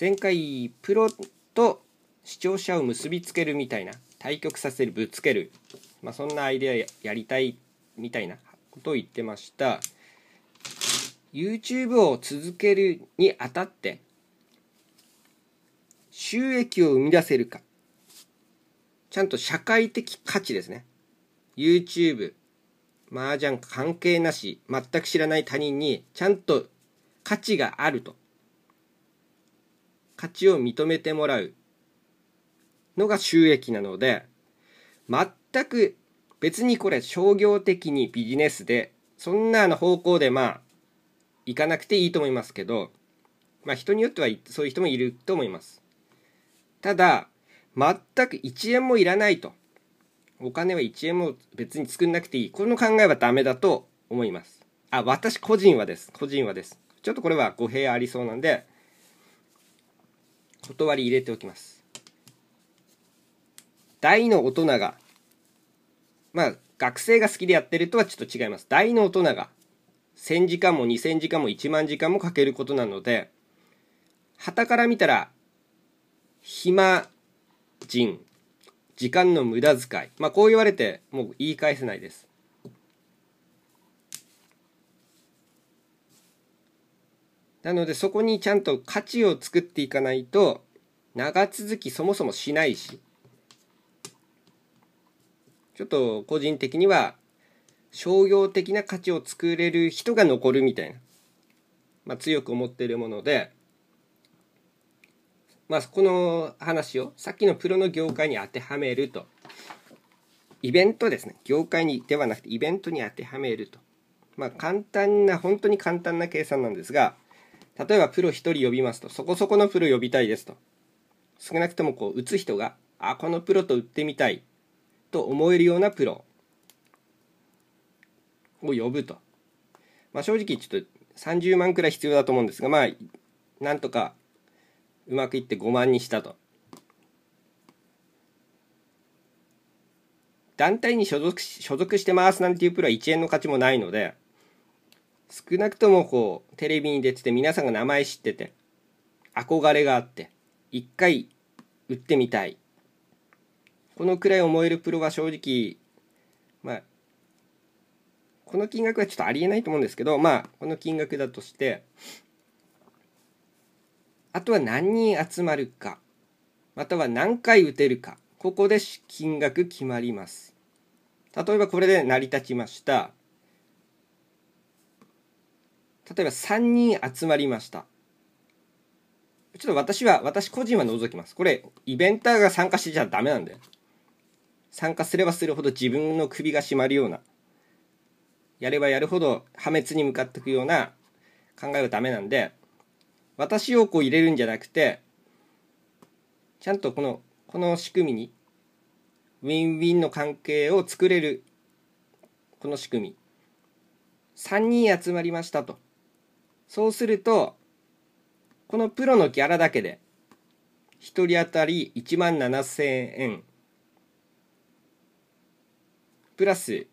前回プロと視聴者を結びつけるみたいな対局させるぶつける、まあ、そんなアイデアやりたいみたいなことを言ってました YouTube を続けるにあたって収益を生み出せるかちゃんと社会的価値ですね YouTube 麻雀関係なし全く知らない他人にちゃんと価値があると価値を認めてもらうのが収益なので全く別にこれ商業的にビジネスでそんなの方向でまあ行かなくていいと思いますけどまあ人によってはそういう人もいると思いますただ全く1円もいらないとお金は1円も別に作んなくていいこの考えはダメだと思いますあ私個人はです個人はですちょっとこれは語弊ありそうなんで断り入れておきます。大の大人が、まあ、学生が好きでやってるとはちょっと違います。大の大人が、1000時間も2000時間も1万時間もかけることなので、旗から見たら、暇人、時間の無駄遣い。まあ、こう言われて、もう言い返せないです。なのでそこにちゃんと価値を作っていかないと長続きそもそもしないしちょっと個人的には商業的な価値を作れる人が残るみたいな、まあ、強く思っているもので、まあ、この話をさっきのプロの業界に当てはめるとイベントですね業界にではなくてイベントに当てはめると、まあ、簡単な本当に簡単な計算なんですが例えばプロ1人呼びますと、そこそこのプロ呼びたいですと。少なくともこう打つ人が、あ、このプロと打ってみたいと思えるようなプロを呼ぶと。まあ、正直ちょっと30万くらい必要だと思うんですが、まあ、なんとかうまくいって5万にしたと。団体に所属し所属してますなんていうプロは1円の価値もないので、少なくともこう、テレビに出てて皆さんが名前知ってて、憧れがあって、一回売ってみたい。このくらい思えるプロは正直、まあ、この金額はちょっとありえないと思うんですけど、まあ、この金額だとして、あとは何人集まるか、または何回打てるか、ここで金額決まります。例えばこれで成り立ちました。例えば3人集まりました。ちょっと私は、私個人は除きます。これ、イベンターが参加してちゃダメなんだよ。参加すればするほど自分の首が締まるような、やればやるほど破滅に向かっていくような考えはダメなんで、私をこう入れるんじゃなくて、ちゃんとこの、この仕組みに、ウィンウィンの関係を作れる、この仕組み。3人集まりましたと。そうすると、このプロのギャラだけで、1人当たり1万7000円、プラス、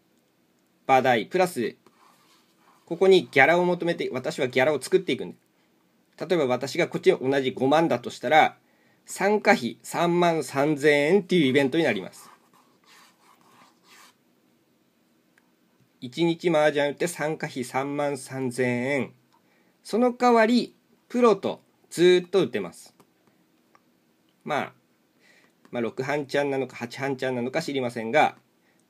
場代、プラス、ここにギャラを求めて、私はギャラを作っていくん例えば私がこっちに同じ5万だとしたら、参加費3万3000円っていうイベントになります。1日麻雀打って参加費3万3000円。その代わり、プロとずっと打てます。まあ、まあ、6半ちゃんなのか8半ちゃんなのか知りませんが、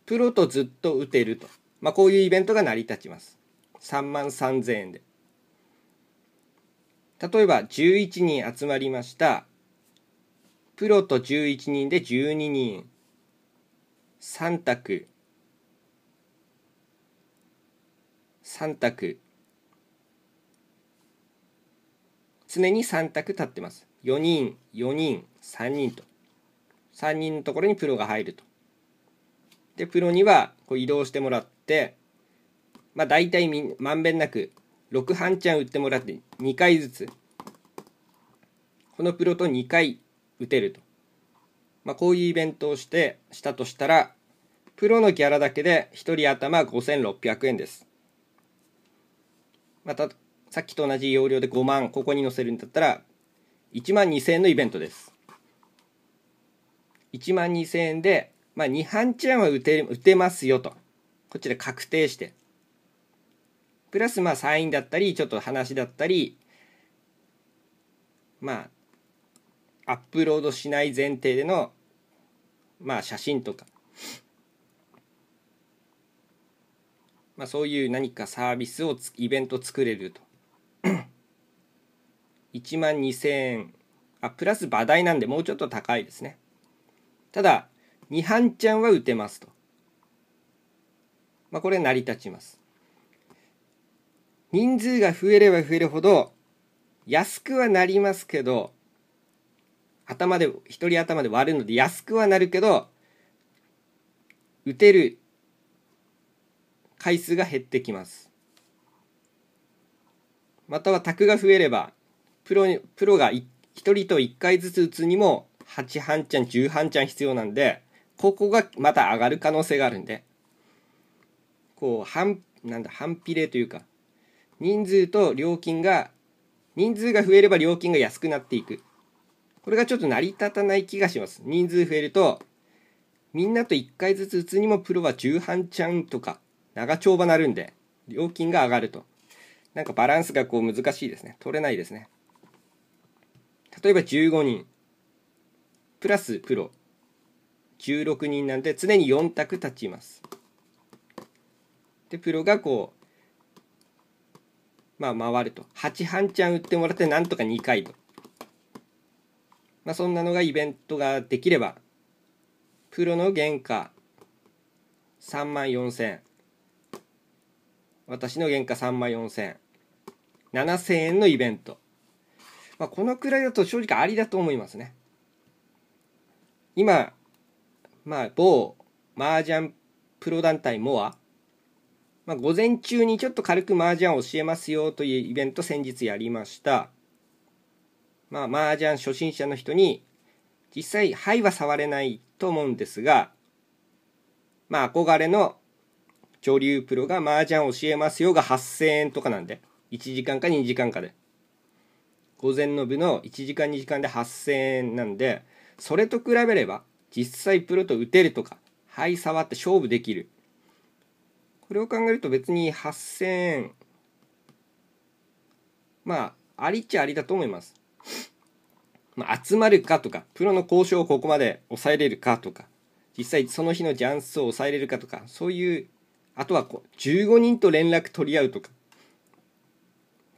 プロとずっと打てると。まあ、こういうイベントが成り立ちます。3万3000円で。例えば、11人集まりました。プロと11人で12人。3択。3択。常に3択立ってます4人4人3人と3人のところにプロが入るとでプロにはこう移動してもらってまあ大体みまんべんなく6半ちゃん打ってもらって2回ずつこのプロと2回打てると、まあ、こういうイベントをしてしたとしたらプロのギャラだけで1人頭5600円ですまたさっきと同じ要領で5万ここに載せるんだったら1万2000円のイベントです1万2000円で、まあ、2半チランは打て打てますよとこっちで確定してプラスまあサインだったりちょっと話だったりまあアップロードしない前提でのまあ写真とかまあ、そういう何かサービスをつイベント作れると1万2000円あプラス馬代なんでもうちょっと高いですねただ2半ちゃんは打てますと、まあ、これ成り立ちます人数が増えれば増えるほど安くはなりますけど頭で一人頭で割るので安くはなるけど打てる回数が減ってきますまたは卓が増えればプロプロが1人と1回ずつ打つにも8半ちゃん10半ちゃん必要なんでここがまた上がる可能性があるんでこう半なんだ半比例というか人数と料金が人数が増えれば料金が安くなっていくこれがちょっと成り立たない気がします人数増えるとみんなと1回ずつ打つにもプロは10半ちゃんとか長丁場なるんで料金が上がるとなんかバランスがこう難しいですね取れないですね例えば15人プラスプロ16人なんで常に4択立ちますでプロがこうまあ回ると8半ちゃん打ってもらってなんとか2回とまあそんなのがイベントができればプロの原価3万4千私の原価3万4千7千円のイベントまあ、このくらいだと正直ありだと思いますね。今、まあ、某麻雀プロ団体モア、まあ、午前中にちょっと軽く麻雀を教えますよというイベント先日やりました。まあ、麻雀初心者の人に、実際、いは触れないと思うんですが、まあ、憧れの女流プロが麻雀教えますよが8000円とかなんで、1時間か2時間かで。午前の部の1時間2時間で8000円なんでそれと比べれば実際プロと打てるとかはい触って勝負できるこれを考えると別に8000円まあありっちゃありだと思います、まあ、集まるかとかプロの交渉をここまで抑えれるかとか実際その日のジャンスを抑えれるかとかそういうあとはこう15人と連絡取り合うとか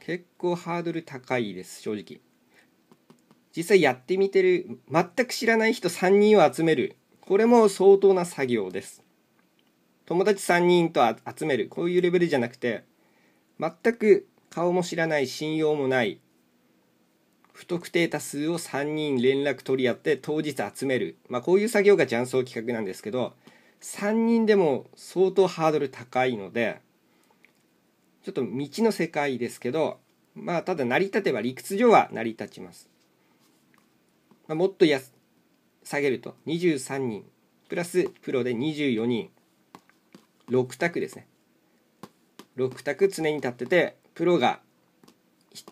結構ハードル高いです正直実際やってみてる全く知らない人3人を集めるこれも相当な作業です友達3人と集めるこういうレベルじゃなくて全く顔も知らない信用もない不特定多数を3人連絡取り合って当日集める、まあ、こういう作業が雀荘企画なんですけど3人でも相当ハードル高いのでちょっと道の世界ですけどまあただ成り立てば理屈上は成り立ちます、まあ、もっとや下げると23人プラスプロで24人6択ですね6択常に立っててプロが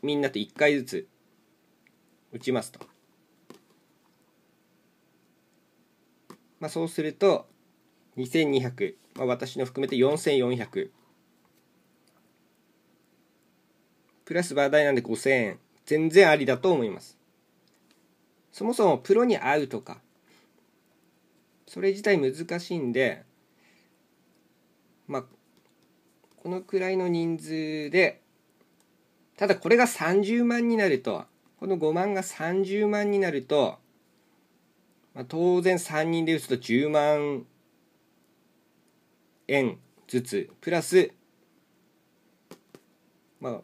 みんなと1回ずつ打ちますと、まあ、そうすると2200、まあ、私の含めて4400プラス話題なんで5000円全然ありだと思いますそもそもプロに会うとかそれ自体難しいんでまあこのくらいの人数でただこれが30万になるとこの5万が30万になると、まあ、当然3人で打つと10万円ずつプラスまあ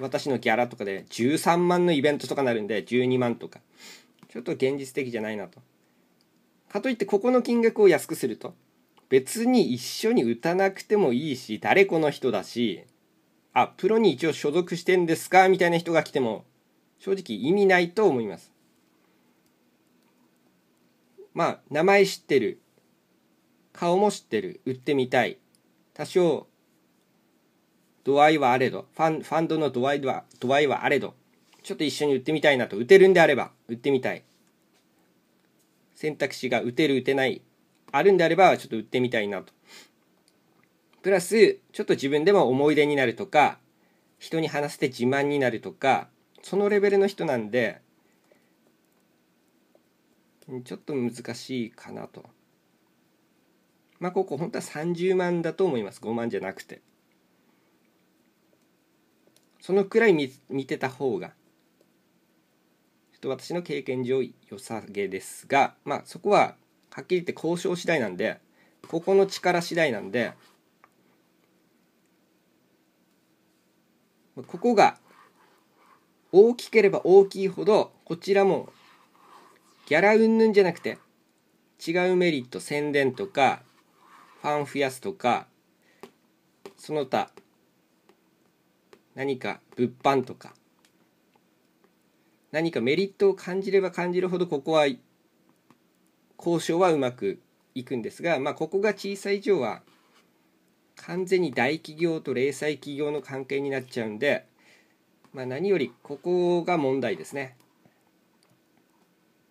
私のギャラとかで13万のイベントとかなるんで12万とかちょっと現実的じゃないなとかといってここの金額を安くすると別に一緒に打たなくてもいいし誰この人だしあプロに一応所属してんですかみたいな人が来ても正直意味ないと思いますまあ名前知ってる顔も知ってる売ってみたい多少度合いはあれど、ファン、ファンドの度合いは、度合いはあれど、ちょっと一緒に打ってみたいなと、打てるんであれば、打ってみたい。選択肢が打てる、打てない、あるんであれば、ちょっと打ってみたいなと。プラス、ちょっと自分でも思い出になるとか、人に話して自慢になるとか、そのレベルの人なんで、ちょっと難しいかなと。まあ、ここ本当は30万だと思います。5万じゃなくて。そのくらい見見てた方がちょっと私の経験上良さげですが、まあ、そこははっきり言って交渉次第なんでここの力次第なんでここが大きければ大きいほどこちらもギャラ云々じゃなくて違うメリット宣伝とかファン増やすとかその他何か物販とか何かメリットを感じれば感じるほどここは交渉はうまくいくんですが、まあ、ここが小さい以上は完全に大企業と零細企業の関係になっちゃうんで、まあ、何よりここが問題ですね。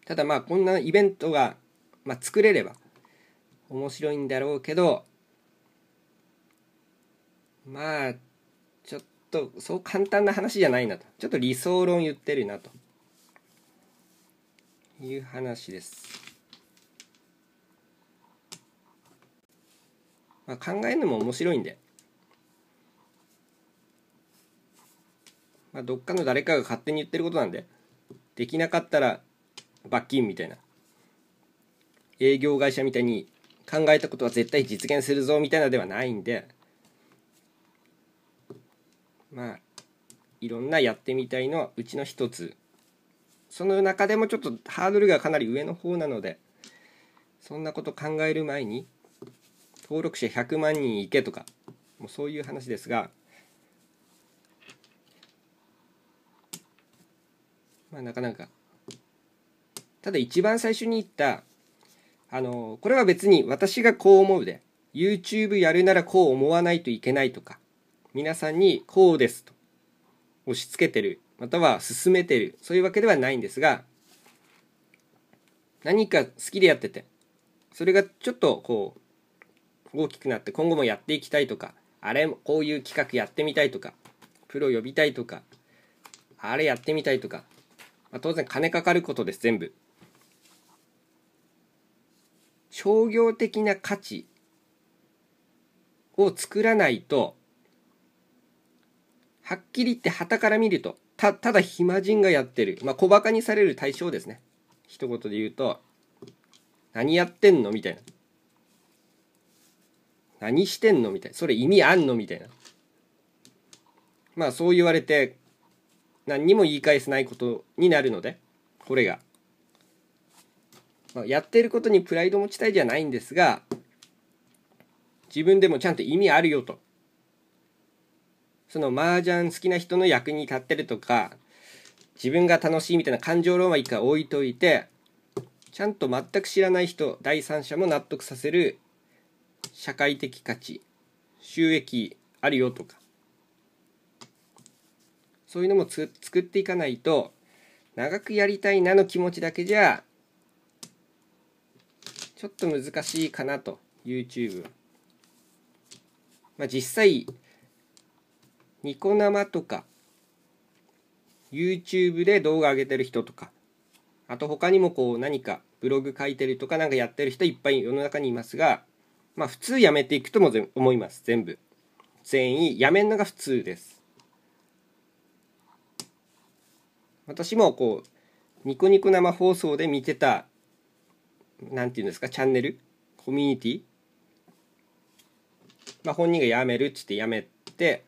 ただまあこんなイベントが、まあ、作れれば面白いんだろうけどまあとそう簡単な話じゃないなとちょっと理想論言ってるなという話です、まあ、考えるのも面白いんで、まあ、どっかの誰かが勝手に言ってることなんでできなかったら罰金みたいな営業会社みたいに考えたことは絶対実現するぞみたいなではないんでまあいろんなやってみたいのはうちの一つその中でもちょっとハードルがかなり上の方なのでそんなこと考える前に登録者100万人いけとかもうそういう話ですがまあなかなかただ一番最初に言ったあのこれは別に私がこう思うで YouTube やるならこう思わないといけないとか皆さんにこうですと押し付けてるまたは進めてるそういうわけではないんですが何か好きでやっててそれがちょっとこう大きくなって今後もやっていきたいとかあれこういう企画やってみたいとかプロ呼びたいとかあれやってみたいとか、まあ、当然金かかることです全部商業的な価値を作らないとはっきり言って旗から見るとたただ暇人がやってる、まあ、小馬鹿にされる対象ですね一言で言うと何やってんのみたいな何してんのみたいなそれ意味あんのみたいなまあそう言われて何にも言い返せないことになるのでこれが、まあ、やってることにプライド持ちたいじゃないんですが自分でもちゃんと意味あるよとその麻雀好きな人の役に立ってるとか自分が楽しいみたいな感情論は一回置いといてちゃんと全く知らない人第三者も納得させる社会的価値収益あるよとかそういうのもつ作っていかないと長くやりたいなの気持ちだけじゃちょっと難しいかなと YouTube まあ実際ニコ生とか YouTube で動画上げてる人とかあと他にもこう何かブログ書いてるとかなんかやってる人いっぱい世の中にいますがまあ普通やめていくとも思います全部全員やめるのが普通です私もこうニコニコ生放送で見てた何て言うんですかチャンネルコミュニティまあ本人がやめるっつってやめて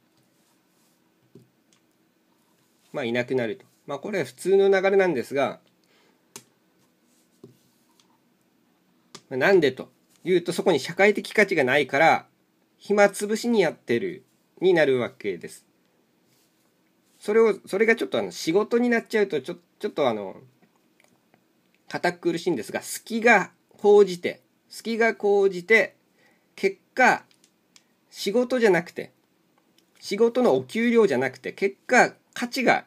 まあ、いなくなると。まあ、これは普通の流れなんですが、なんでというと、そこに社会的価値がないから、暇つぶしにやってるになるわけです。それを、それがちょっとあの仕事になっちゃうと、ちょ、ちょっとあの、堅苦しいんですが、隙が講じて、隙が講じて、結果、仕事じゃなくて、仕事のお給料じゃなくて、結果、価値が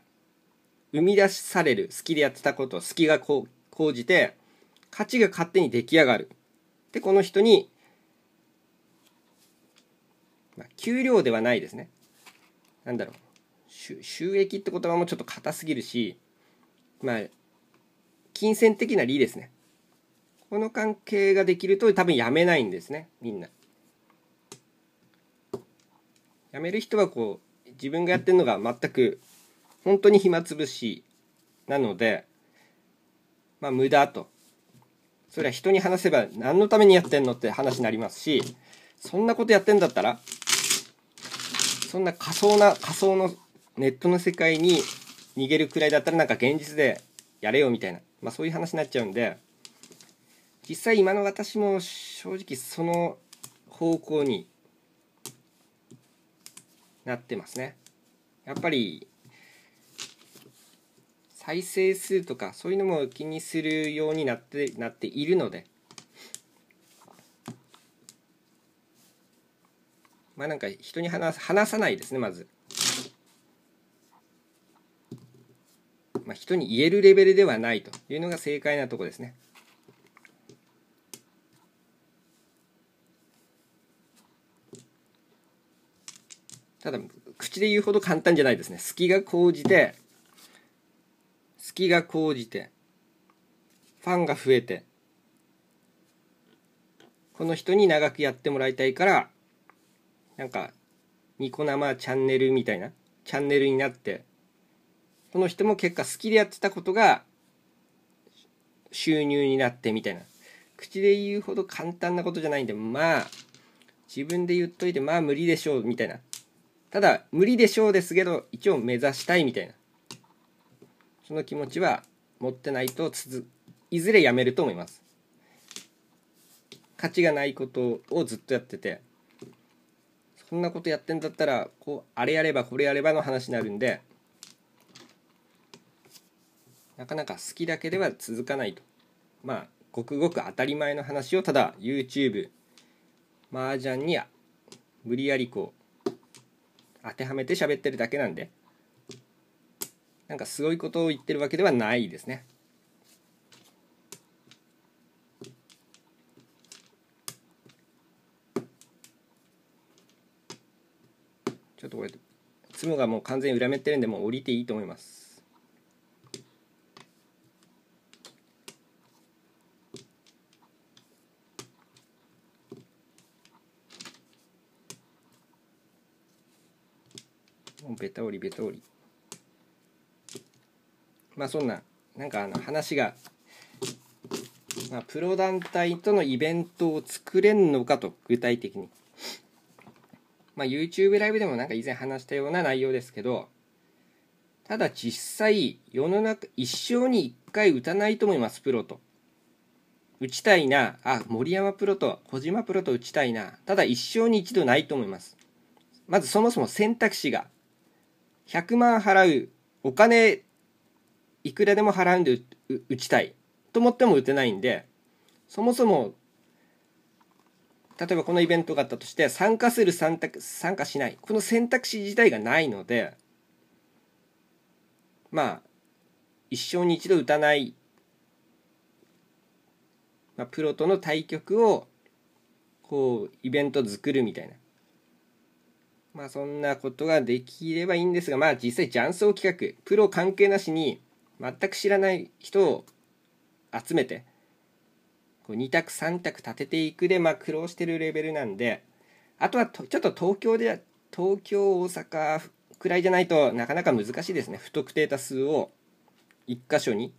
生み出される好きでやってたこと好きがこう講じて価値が勝手に出来上がるでこの人に、まあ、給料ではないですねなんだろう収益って言葉もちょっと硬すぎるしまあ金銭的な利ですねこの関係ができると多分やめないんですねみんな辞める人はこう自分がやってるのが全く本当に暇つぶしなので、まあ、無駄と。それは人に話せば何のためにやってんのって話になりますし、そんなことやってんだったら、そんな仮想な、仮想のネットの世界に逃げるくらいだったらなんか現実でやれよみたいな、まあ、そういう話になっちゃうんで、実際今の私も正直その方向になってますね。やっぱり再生数とかそういうのも気にするようになってなっているのでまあなんか人に話話さないですねまず。まあ、人に言えるレベルではないというのが正解なとこですね。ただ口で言うほど簡単じゃないですね隙が高じてきが高じてファンが増えてこの人に長くやってもらいたいからなんかニコ生チャンネルみたいなチャンネルになってこの人も結果好きでやってたことが収入になってみたいな口で言うほど簡単なことじゃないんでまあ自分で言っといてまあ無理でしょうみたいなただ無理でしょうですけど一応目指したいみたいなその気持ちは持ってないとづいずれやめると思います価値がないことをずっとやっててそんなことやってんだったらこうあれやればこれやればの話になるんでなかなか好きだけでは続かないとまあごくごく当たり前の話をただ YouTube 麻雀に無理やりこう当てはめて喋ってるだけなんで。なんかすごいことを言ってるわけではないですね。ちょっとこれ、ツムがもう完全に裏目ってるんで、もう降りていいと思います。もうベタ折りベタ折り。まあそんななんかあの話が、まあ、プロ団体とのイベントを作れんのかと具体的に、まあ、YouTube ライブでもなんか以前話したような内容ですけどただ実際世の中一生に一回打たないと思いますプロと打ちたいなあ森山プロと小島プロと打ちたいなただ一生に一度ないと思いますまずそもそも選択肢が100万払うお金いくらでも払うんで打ちたいと思っても打てないんでそもそも例えばこのイベントがあったとして参加する参参加しないこの選択肢自体がないのでまあ一生に一度打たない、まあ、プロとの対局をこうイベント作るみたいなまあそんなことができればいいんですがまあ実際雀荘企画プロ関係なしに全く知らない人を集めてこう2択3択立てていくでまあ苦労してるレベルなんであとはちょっと東京で東京大阪くらいじゃないとなかなか難しいですね不特定多数を1箇所に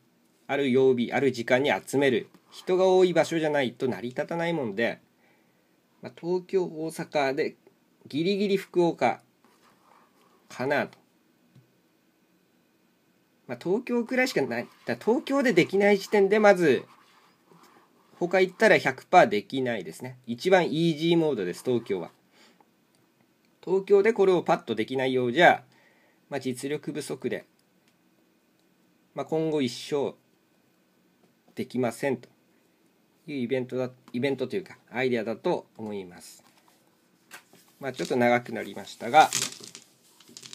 ある曜日ある時間に集める人が多い場所じゃないと成り立たないもんで、まあ、東京大阪でギリギリ福岡かなとまあ、東京くらいしかないだ東京でできない時点でまず他行ったら100%できないですね一番イージーモードです東京は東京でこれをパッとできないようじゃ、まあ、実力不足で、まあ、今後一生できませんというイベントだイベントというかアイデアだと思います、まあ、ちょっと長くなりましたが、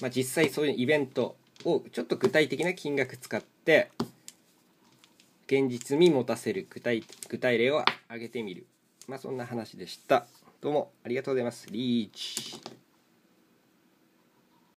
まあ、実際そういうイベントをちょっと具体的な金額使って現実味持たせる具体具体例を挙げてみるまあそんな話でしたどうもありがとうございますリーチ